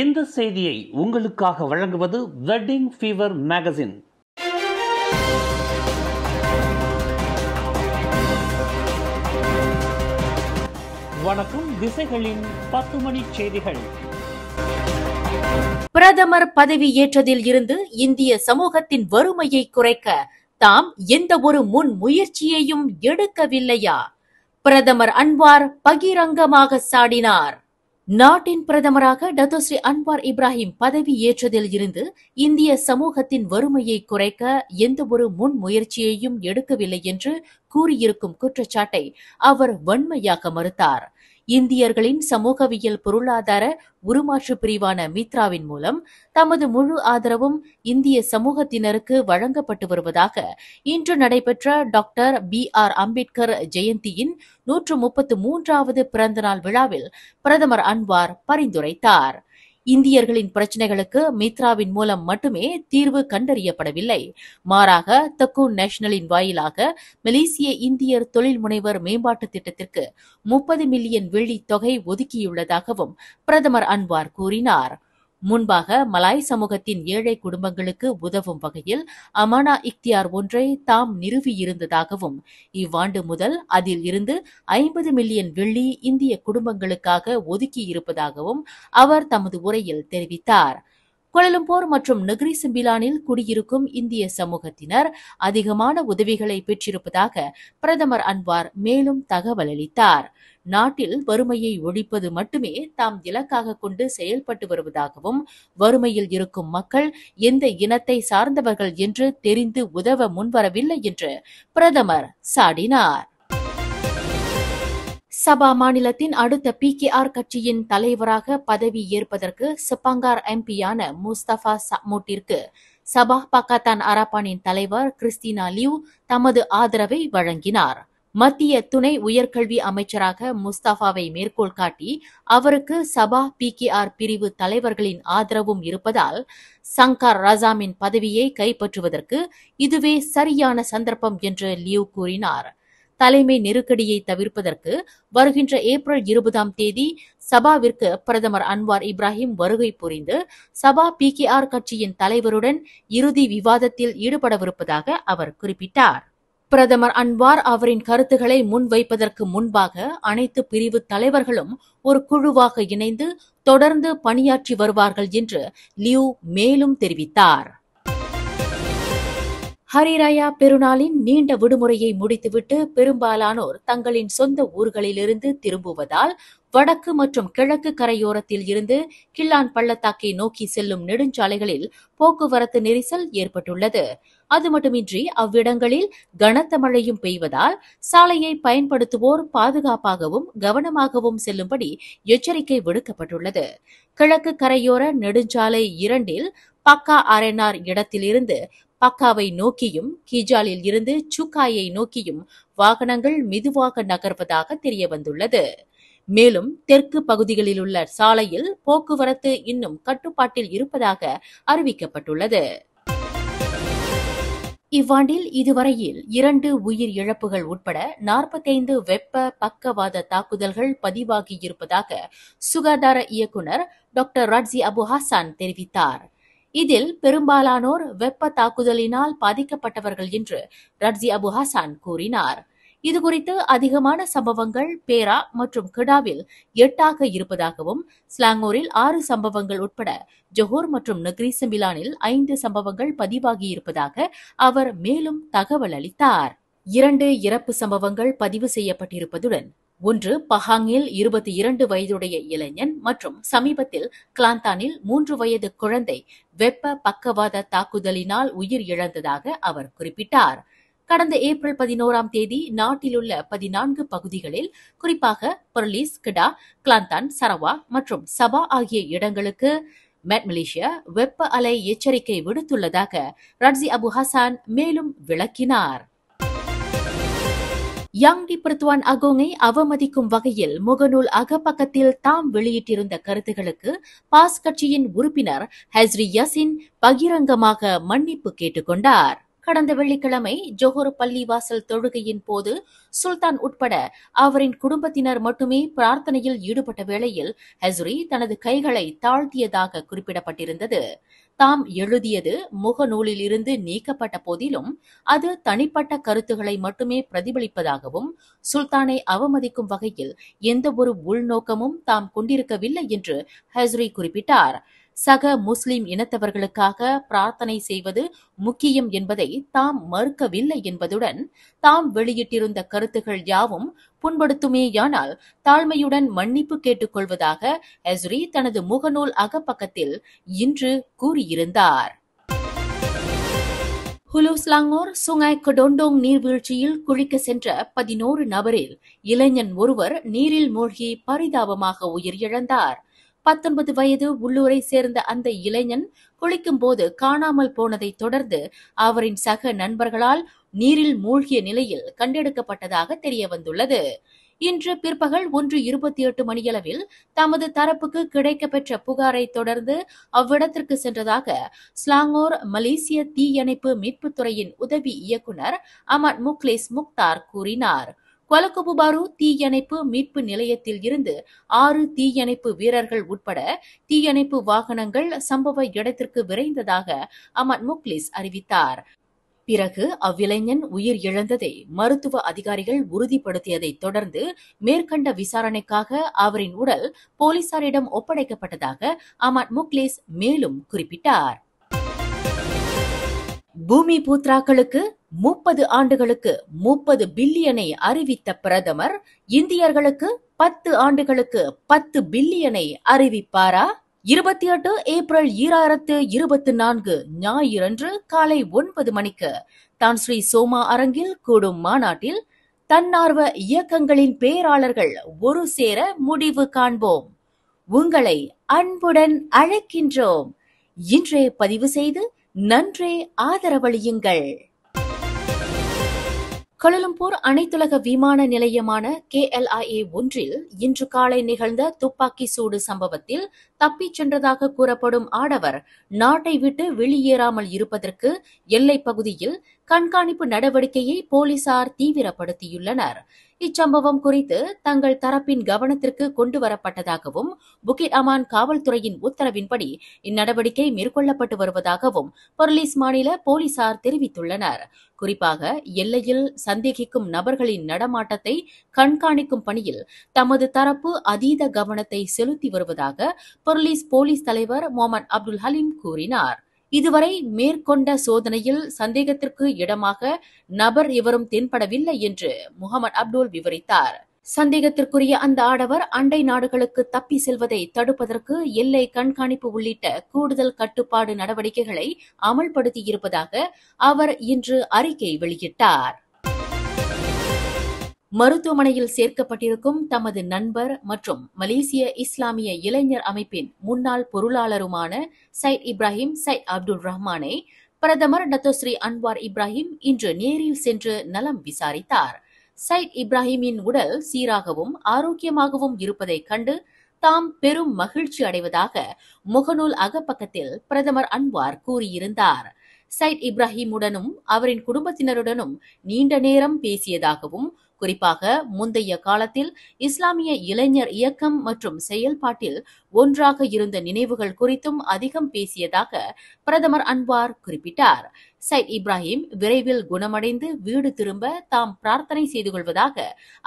இந்த செய்தியை உங்களுக்காக வழங்குவது வெட்டிங் ஃபீவர் மேகசின் வணக்கம் திசைகளின் பத்து மணி செய்திகள் பிரதமர் பதவியேற்றதில் இருந்து இந்திய சமூகத்தின் வறுமையை குறைக்க தாம் எந்த ஒரு முன் முயற்சியையும் எடுக்கவில்லையா பிரதமர் அன்வார் பகிரங்கமாக சாடினார் நாட்டின் பிரதமராக டத்தோஸ்ரீ அன்வார் இப்ராஹிம் பதவி ஏற்றதில் இருந்து இந்திய சமூகத்தின் வறுமையை குறைக்க எந்த ஒரு முன் முயற்சியையும் எடுக்கவில்லை என்று கூறியிருக்கும் குற்றச்சாட்டை அவர் வன்மையாக மறுத்தார் இந்தியர்களின் சமூகவியல் பொருளாதார உருமாற்று பிரிவான மித்ராவின் மூலம் தமது முழு ஆதரவும் இந்திய சமூகத்தினருக்கு வழங்கப்பட்டு வருவதாக இன்று நடைபெற்ற டாக்டர் பி ஆர் அம்பேத்கர் ஜெயந்தியின் நூற்று முப்பத்து மூன்றாவது பிறந்தநாள் விழாவில் பிரதமர் அன்வார் பரிந்துரைத்தார் இந்தியர்களின் பிரச்சினைகளுக்கு மித்ராவின் மூலம் மட்டுமே தீர்வு கண்டறியப்படவில்லை மாறாக தக்கூன் நேஷனலின் வாயிலாக மலேசிய இந்தியர் தொழில் முனைவர் மேம்பாட்டு திட்டத்திற்கு முப்பது மில்லியன் வெள்ளி தொகை ஒதுக்கியுள்ளதாகவும் பிரதமர் அன்வார் கூறினார் முன்பாக மலாய் சமூகத்தின் ஏழை குடும்பங்களுக்கு உதவும் வகையில் அமானா இக்தியார் ஒன்றை தாம் நிறுவியிருந்ததாகவும் இவ்வாண்டு முதல் அதில் இருந்து ஐம்பது மில்லியன் வெள்ளி இந்திய குடும்பங்களுக்காக ஒதுக்கியிருப்பதாகவும் அவர் தமது உரையில் தெரிவித்தார் கோலலம்பூர் மற்றும் நெகிரி சிம்பிலானில் குடியிருக்கும் இந்திய சமூகத்தினர் அதிகமான உதவிகளை பெற்றிருப்பதாக பிரதமர் அன்வார் மேலும் தகவல் அளித்தார் நாட்டில் வறுமையை ஒழிப்பது மட்டுமே தாம் இலக்காக கொண்டு செயல்பட்டு வருவதாகவும் வறுமையில் இருக்கும் மக்கள் எந்த இனத்தை சார்ந்தவர்கள் என்று தெரிந்து உதவ முன்வரவில்லை என்று பிரதமர் சாடினார் சபா மாநிலத்தின் அடுத்த பி கே ஆர் கட்சியின் தலைவராக பதவி ஏற்பதற்கு சிப்பாங்கார் எம்பியான முஸ்தபா சமூட்டிற்கு சபா பக்கத்தான் அராபானின் தலைவர் கிறிஸ்டினா லியூ தமது ஆதரவை வழங்கினார் மத்திய துணை உயர்கல்வி அமைச்சராக முஸ்தாஃபாவை மேற்கோள் காட்டி அவருக்கு சபா பிகேஆர் பிரிவு தலைவர்களின் ஆதரவும் இருப்பதால் சங்கர் ராசாமின் பதவியை கைப்பற்றுவதற்கு இதுவே சரியான சந்தர்ப்பம் என்று லியூ கூறினார் தலைமை நெருக்கடியை தவிர்ப்பதற்கு வருகின்ற ஏப்ரல் இருபதாம் தேதி சபாவிற்கு பிரதமர் அன்வார் இப்ராஹிம் வருகை புரிந்து சபா பிகேஆர் கட்சியின் தலைவருடன் இறுதி விவாதத்தில் ஈடுபடவிருப்பதாக அவர் குறிப்பிட்டார் பிரதமர் அன்வார் அவரின் கருத்துக்களை முன்வைப்பதற்கு முன்பாக அனைத்து பிரிவு தலைவர்களும் ஒரு குழுவாக இணைந்து தொடர்ந்து பணியாற்றி வருவார்கள் என்று லியூ மேலும் தெரிவித்தார் ஹரிராயா பெருநாளின் நீண்ட விடுமுறையை முடித்துவிட்டு பெரும்பாலானோர் தங்களின் சொந்த ஊர்களிலிருந்து திரும்புவதால் வடக்கு மற்றும் கிழக்கு கரையோரத்தில் இருந்து கிள்ளான் பள்ளத்தாக்கை நோக்கி செல்லும் நெடுஞ்சாலைகளில் போக்குவரத்து நெரிசல் ஏற்பட்டுள்ளது அது மட்டுமின்றி அவ்விடங்களில் கனத்த மழையும் பெய்வதால் சாலையை பயன்படுத்துவோர் பாதுகாப்பாகவும் கவனமாகவும் செல்லும்படி எச்சரிக்கை விடுக்கப்பட்டுள்ளது கிழக்கு கரையோர நெடுஞ்சாலை இரண்டில் பக்கா அரேனார் இடத்திலிருந்து பக்காவை நோக்கியும் கீஜாலில் இருந்து சுக்காயை நோக்கியும் வாகனங்கள் மெதுவாக நகர்வதாக தெரியவந்துள்ளது மேலும் தெற்கு பகுதிகளில் உள்ள சாலையில் போக்குவரத்து இன்னும் கட்டுப்பாட்டில் இருப்பதாக அறிவிக்கப்பட்டுள்ளது இவ்வாண்டில் இதுவரையில் இரண்டு உயிர் இழப்புகள் உட்பட நாற்பத்தைந்து வெப்ப பக்கவாத தாக்குதல்கள் பதிவாகியிருப்பதாக சுகாதார இயக்குநர் டாக்டர் ரட்ஸி அபு ஹாசான் தெரிவித்தார் இதில் பெரும்பாலானோர் வெப்ப தாக்குதலினால் பாதிக்கப்பட்டவர்கள் என்று ரட்ஸி அபு ஹாசான் கூறினார் இது குறித்து அதிகமான சம்பவங்கள் பேரா மற்றும் கிடாவில் எட்டாக இருப்பதாகவும் ஸ்லாங்கோரில் ஆறு சம்பவங்கள் உட்பட ஜொஹோர் மற்றும் நக்ரிசமிலானில் ஐந்து சம்பவங்கள் பதிவாகியிருப்பதாக அவர் மேலும் தகவல் அளித்தார் இரண்டு இறப்பு சம்பவங்கள் பதிவு செய்யப்பட்டிருப்பதுடன் ஒன்று பஹாங்கில் இருபத்தி இரண்டு வயதுடைய இளைஞன் மற்றும் சமீபத்தில் கிளாந்தானில் மூன்று வயது குழந்தை வெப்ப பக்கவாத தாக்குதலினால் உயிர் இழந்ததாக அவர் குறிப்பிட்டார் கடந்த ஏப்ரல் பதினோராம் தேதி நாட்டிலுள்ள பதினான்கு பகுதிகளில் குறிப்பாக பொர்லிஸ் கிடா கிளாந்தான் சரவா மற்றும் சபா ஆகிய இடங்களுக்கு மேட் மலேசியா வெப்ப அலை எச்சரிக்கை விடுத்துள்ளதாக ரட்ஜி அபு ஹசான் மேலும் விளக்கினார் யாங் டி பிரத்வான் அகோங்கை அவமதிக்கும் வகையில் முகநூல் அகப்பக்கத்தில் தாம் வெளியிட்டிருந்த கருத்துகளுக்கு பாஸ் கட்சியின் உறுப்பினர் ஹஸ்ரி யசின் பகிரங்கமாக மன்னிப்பு கேட்டுக்கொண்டார் கடந்த வெள்ளிக்கிழமை ஜோஹர் பள்ளிவாசல் தொழுகையின் போது சுல்தான் உட்பட அவரின் குடும்பத்தினர் மட்டுமே பிரார்த்தனையில் ஈடுபட்ட வேளையில் ஹஸ்ரி தனது கைகளை தாழ்த்தியதாக குறிப்பிடப்பட்டிருந்தது தாம் எழுதியது முகநூலில் இருந்து நீக்கப்பட்ட போதிலும் அது தனிப்பட்ட கருத்துக்களை மட்டுமே பிரதிபலிப்பதாகவும் சுல்தானை அவமதிக்கும் வகையில் எந்தவொரு உள்நோக்கமும் தாம் கொண்டிருக்கவில்லை என்று ஹஸ்ரி குறிப்பிட்டார் சக முஸ்லிம் இனத்தவர்களுக்காக பிரார்த்தனை செய்வது முக்கியம் என்பதை தாம் மறுக்கவில்லை என்பதுடன் தாம் வெளியிட்டிருந்த கருத்துகள் யாவும் புண்படுத்துமேயானால் தாழ்மையுடன் மன்னிப்பு கேட்டுக்கொள்வதாக ஹெஸ்ரி தனது முகநூல் அகப்பக்கத்தில் இன்று கூறியிருந்தார் ஹுலூஸ்லாங்கோர் சுங்காய் கடோண்டோங் நீர்வீழ்ச்சியில் குளிக்க சென்ற பதினோரு நபரில் இளைஞன் ஒருவர் நீரில் மூழ்கி பரிதாபமாக உயிரிழந்தார் பத்தொன்பது வயது உள்ளூரை சேர்ந்த அந்த இளைஞன் குளிக்கும் போது காணாமல் போனதை தொடர்ந்து அவரின் சக நண்பர்களால் நீரில் மூழ்கிய நிலையில் கண்டெடுக்கப்பட்டதாக தெரியவந்துள்ளது இன்று பிற்பகல் ஒன்று இருபத்தி எட்டு மணியளவில் தமது தரப்புக்கு கிடைக்கப்பெற்ற புகாரை தொடர்ந்து அவ்விடத்திற்கு சென்றதாக ஸ்லாங்கோர் மலேசிய தீயணைப்பு மீட்புத்துறையின் உதவி இயக்குநர் அமர் முக்லேஸ் முக்தார் கூறினார் கொலக்கபுபாரு தீயணைப்பு மீட்பு நிலையத்தில் இருந்து ஆறு தீயணைப்பு வீரர்கள் உட்பட தீயணைப்பு வாகனங்கள் சம்பவ இடத்திற்கு விரைந்ததாக அமத் முக்லிஸ் அறிவித்தார் பிறகு அவ்விளைஞன் உயிர் இழந்ததை மருத்துவ அதிகாரிகள் உறுதிப்படுத்தியதை தொடர்ந்து மேற்கண்ட விசாரணைக்காக அவரின் உடல் போலீசாரிடம் ஒப்படைக்கப்பட்டதாக அமத் முக்லிஸ் மேலும் குறிப்பிட்டார் பூமி பூத்ராக்களுக்கு முப்பது ஆண்டுகளுக்கு முப்பது பில்லியனை அறிவித்த பிரதமர், இந்தியர்களுக்கு பத்து ஆண்டுகளுக்கு பத்து பில்லியனை அறிவிப்பாரா? இருபத்தி எட்டு ஏப்ரல் ஈராயிரத்து இருபத்து நான்கு ஞாயிறன்று காலை ஒன்பது மணிக்கு தான் ஸ்ரீ சோமா அரங்கில் கூடும் மாநாட்டில் தன்னார்வ இயக்கங்களின் பேராளர்கள் ஒரு சேர முடிவு காண்போம் உங்களை அன்புடன் அழைக்கின்றோம் இன்றே பதிவு செய்து நன்றே ஆதரவளியுங்கள் கொலலம்பூர் அனைத்துலக விமான நிலையமான கேஎல்ஐஏ ஒன்றில் இன்று காலை நிகழ்ந்த துப்பாக்கி சூடு சம்பவத்தில் தப்பிச் சென்றதாக கூறப்படும் ஆடவர் நாட்டை விட்டு வெளியேறாமல் இருப்பதற்கு எல்லைப் பகுதியில் கண்காணிப்பு நடவடிக்கையை போலீசார் தீவிரப்படுத்தியுள்ளனர் இச்சம்பவம் குறித்து தங்கள் தரப்பின் கவனத்திற்கு கொண்டுவரப்பட்டதாகவும் புகிர் அமான் காவல்துறையின் உத்தரவின்படி இந்நடவடிக்கை மேற்கொள்ளப்பட்டு வருவதாகவும் பர்லீஸ் மாநில போலீசார் தெரிவித்துள்ளனர் குறிப்பாக எல்லையில் சந்தேகிக்கும் நபர்களின் நடமாட்டத்தை கண்காணிக்கும் பணியில் தமது தரப்பு அதீத கவனத்தை செலுத்தி வருவதாக பொர்லீஸ் போலீஸ் தலைவர் மொஹமத் அப்துல் ஹலீம் கூறினார் இதுவரை மேற்கொண்ட சோதனையில் சந்தேகத்திற்கு இடமாக நபர் எவரும் தென்படவில்லை என்று முகமது அப்துல் விவரித்தார் சந்தேகத்திற்குரிய அந்த ஆடவர் அண்டை நாடுகளுக்கு தப்பி செல்வதை தடுப்பதற்கு எல்லை கண்காணிப்பு உள்ளிட்ட கூடுதல் கட்டுப்பாடு நடவடிக்கைகளை அமல்படுத்தியிருப்பதாக அவர் இன்று அறிக்கை வெளியிட்டார் மருத்துவமனையில் சேர்க்கப்பட்டிருக்கும் தமது நண்பர் மற்றும் மலேசிய இஸ்லாமிய இளைஞர் அமைப்பின் முன்னாள் பொருளாளருமான சைட் இப்ராஹிம் சைட் அப்துல் ரஹ்மானை பிரதமர் டத்தோஸ்ரீ அன்வார் இப்ராஹிம் இன்று நேரில் சென்று நலம் விசாரித்தார் சைட் இப்ராஹிமின் உடல் சீராகவும் ஆரோக்கியமாகவும் இருப்பதைக் கண்டு தாம் பெரும் மகிழ்ச்சி அடைவதாக முகநூல் அகப்பக்கத்தில் பிரதமர் அன்வார் கூறியிருந்தார் சைட் இப்ராஹிமுடனும் அவரின் குடும்பத்தினருடனும் நீண்ட நேரம் பேசியதாகவும் குறிப்பாக முந்தைய காலத்தில் இஸ்லாமிய இளைஞர் இயக்கம் மற்றும் செயல்பாட்டில் ஒன்றாக இருந்த நினைவுகள் குறித்தும் அதிகம் பேசியதாக பிரதமர் அன்வார் குறிப்பிட்டார் சைட் இப்ராஹிம் விரைவில் குணமடைந்து வீடு திரும்ப தாம் பிரார்த்தனை செய்து கொள்வதாக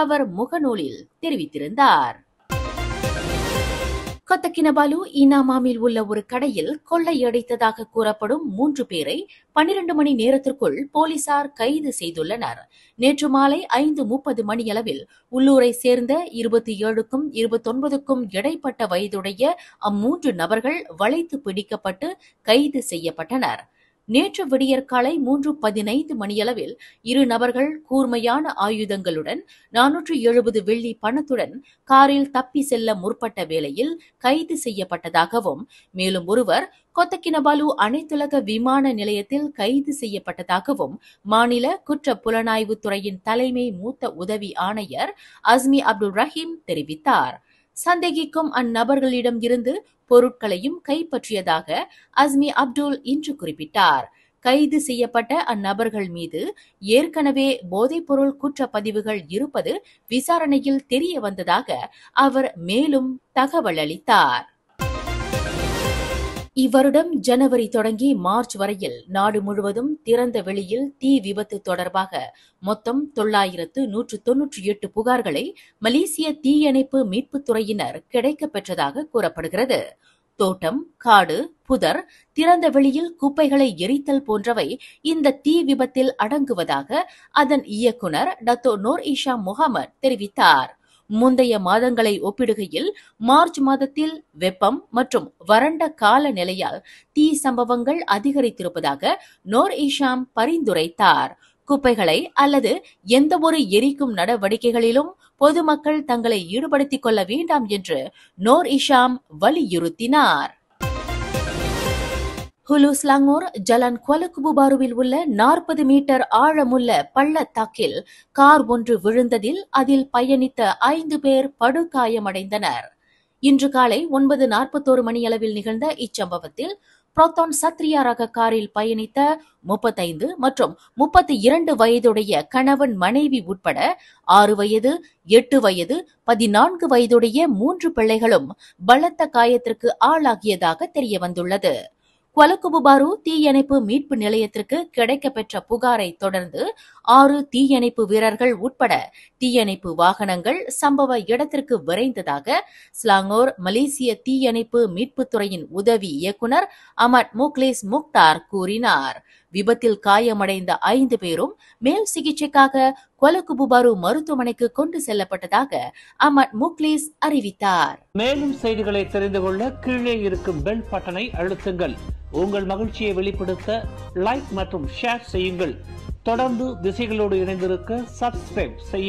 அவர் முகநூலில் தெரிவித்திருந்தார் கத்தக்கினபாலு இனாமாமில் உள்ள ஒரு கடையில் கொள்ளையடைத்ததாக கூறப்படும் மூன்று பேரை பனிரண்டு மணி நேரத்திற்குள் போலீசார் கைது செய்துள்ளனர் நேற்று மாலை ஐந்து முப்பது மணியளவில் உள்ளூரை சேர்ந்த இருபத்தி ஏழுக்கும் இருபத்தொன்பதுக்கும் இடைப்பட்ட வயதுடைய அம்மூன்று நபர்கள் வளைத்து பிடிக்கப்பட்டு கைது செய்யப்பட்டனா் நேற்று விடியற்காலை மூன்று பதினைந்து மணியளவில் இரு நபர்கள் கூர்மையான ஆயுதங்களுடன் நானூற்று எழுபது வெள்ளி பணத்துடன் காரில் தப்பி செல்ல முற்பட்ட வேளையில் கைது செய்யப்பட்டதாகவும் மேலும் ஒருவர் கொத்தக்கினபாலு அனைத்துலக விமான நிலையத்தில் கைது செய்யப்பட்டதாகவும் மாநில குற்ற புலனாய்வுத் துறையின் தலைமை மூத்த உதவி ஆணையர் அஸ்மி அப்துல் ரஹீம் தெரிவித்தார் சந்தேகிக்கும் அந்நபர்களிடம் இருந்து பொருட்களையும் கைப்பற்றியதாக அஸ்மி அப்துல் இன்று குறிப்பிட்டார் கைது செய்யப்பட்ட அந்நபர்கள் மீது ஏற்கனவே போதைப்பொருள் குற்றப்பதிவுகள் இருப்பது விசாரணையில் தெரிய வந்ததாக அவர் மேலும் தகவல் அளித்தார் இவ்வருடம் ஜனவரி தொடங்கி மார்ச் வரையில் நாடு முழுவதும் திறந்த வெளியில் தீ விபத்து தொடர்பாக மொத்தம் தொள்ளாயிரத்து நூற்று தொன்னூற்றி எட்டு புகார்களை மலேசிய தீயணைப்பு மீட்புத்துறையினர் கிடைக்கப் பெற்றதாக கூறப்படுகிறது தோட்டம் காடு புதர் திறந்த வெளியில் குப்பைகளை எரித்தல் போன்றவை இந்த தீ விபத்தில் அடங்குவதாக அதன் இயக்குநர் டத்தோ நோர் இஷா முகமது தெரிவித்தார் முந்தைய மாதங்களை ஒப்பிடுகையில் மார்ச் மாதத்தில் வெப்பம் மற்றும் வறண்ட கால நிலையால் தீ சம்பவங்கள் அதிகரித்திருப்பதாக நோர் ஈஷாம் பரிந்துரைத்தார் குப்பைகளை அல்லது எந்தவொரு எரிக்கும் நடவடிக்கைகளிலும் பொதுமக்கள் தங்களை ஈடுபடுத்திக் கொள்ள வேண்டாம் என்று நோர் இஷாம் வலியுறுத்தினார் ஹுலு ஜலன் ஜலான் கொலகுபுபாருவில் உள்ள நாற்பது மீட்டர் ஆழமுள்ள பள்ளத்தாக்கில் கார் ஒன்று விழுந்ததில் அதில் பயணித்த ஐந்து பேர் படுகாயமடைந்தனர் இன்று காலை ஒன்பது நாற்பத்தோரு மணியளவில் நிகழ்ந்த இச்சம்பவத்தில் புரோத்தான் சத்ரியா ரக காரில் பயணித்த முப்பத்தைந்து மற்றும் முப்பத்தி இரண்டு வயதுடைய கணவன் மனைவி உட்பட ஆறு வயது எட்டு வயது பதினான்கு வயதுடைய மூன்று பிள்ளைகளும் பலத்த காயத்திற்கு ஆளாகியதாக தெரியவந்துள்ளது கொலக்குபுபாரு தீயணைப்பு மீட்பு நிலையத்திற்கு கிடைக்கப்பெற்ற புகாரை தொடர்ந்து ஆறு தீயணைப்பு வீரர்கள் உட்பட தீயணைப்பு வாகனங்கள் சம்பவ இடத்திற்கு விரைந்ததாக ஸ்லாங்கோர் மலேசிய தீயணைப்பு மீட்புத்துறையின் உதவி இயக்குநர் அமட் முக்லேஸ் முக்தார் கூறினார் விபத்தில் காயமடைந்த ஐந்து பேரும் மேல் சிகிச்சைக்காக கொலகுபுபாரு மருத்துவமனைக்கு கொண்டு செல்லப்பட்டதாக அமட் முக்லீஸ் அறிவித்தார் மேலும் செய்திகளை தெரிந்து கொள்ள கீழே இருக்கும் பெல் பட்டனை அழுத்துங்கள் உங்கள் மகிழ்ச்சியை வெளிப்படுத்த லைக் மற்றும் ஷேர் செய்யுங்கள் தொடர்ந்து திசைகளோடு இணைந்திருக்க சப்ஸ்கிரைப் செய்ய